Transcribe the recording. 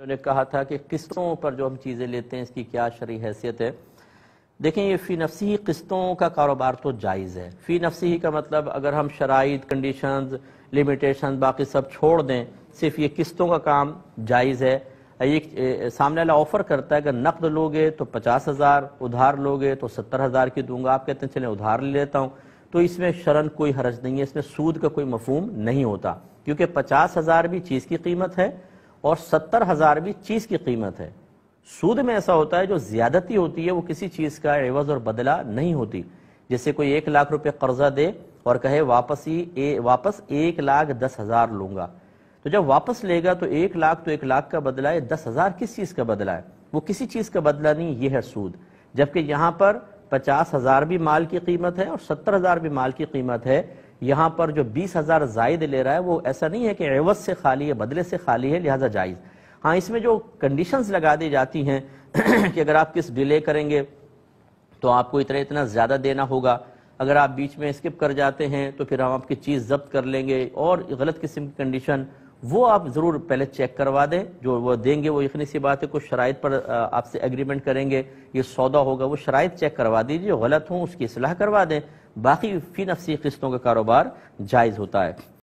उन्होंने कहा था कि किस्तों पर जो हम चीज़ें लेते हैं इसकी क्या शरी हैसियत है देखें ये फ़ी नफसी किस्तों का कारोबार तो जायज़ है फ़ी नफसी का मतलब अगर हम शराइ कंडीशन लिमिटेशन बाकी सब छोड़ दें सिर्फ ये किस्तों का काम जायज़ है ये सामने वाला ऑफर करता है अगर नकद लोगे तो पचास हज़ार उधार लोगे तो सत्तर हज़ार की दूंगा आप कहते हैं चले उधार ले लेता हूँ तो इसमें शरण कोई हरज नहीं है इसमें सूद का कोई मफहम नहीं होता क्योंकि पचास हज़ार भी चीज़ की कीमत है और सत्तर हजार भी चीज की कीमत है सूद में ऐसा होता है जो ज्यादती होती है वो किसी चीज का एवज और बदला नहीं होती जैसे कोई एक लाख रुपए कर्जा दे और कहे वापस ही ए, वापस एक लाख दस हजार लूंगा तो जब वापस लेगा तो एक लाख तो एक लाख का बदला है दस हजार किस चीज का बदला है वो किसी चीज का बदला नहीं ये है सूद जबकि यहां पर पचास हजार भी माल की कीमत है और सत्तर हजार भी माल की कीमत है यहाँ पर जो बीस हजार जायद ले रहा है वो ऐसा नहीं है कि एवज से खाली है बदले से खाली है लिहाजा जायज हाँ इसमें जो कंडीशंस लगा दी जाती हैं कि अगर आप किस डिले करेंगे तो आपको इतना इतना ज़्यादा देना होगा अगर आप बीच में स्किप कर जाते हैं तो फिर हम आपकी चीज़ जब्त कर लेंगे और गलत किस्म की कंडीशन वो आप ज़रूर पहले चेक करवा दें जो वो देंगे वो इतनी सी बात है कुछ शराइ पर आपसे एग्रीमेंट करेंगे ये सौदा होगा वो शराइ चेक करवा दीजिए गलत हों उसकी असलाह करवा दें बाकी फ़ी नफसी किस्तों का कारोबार जायज़ होता है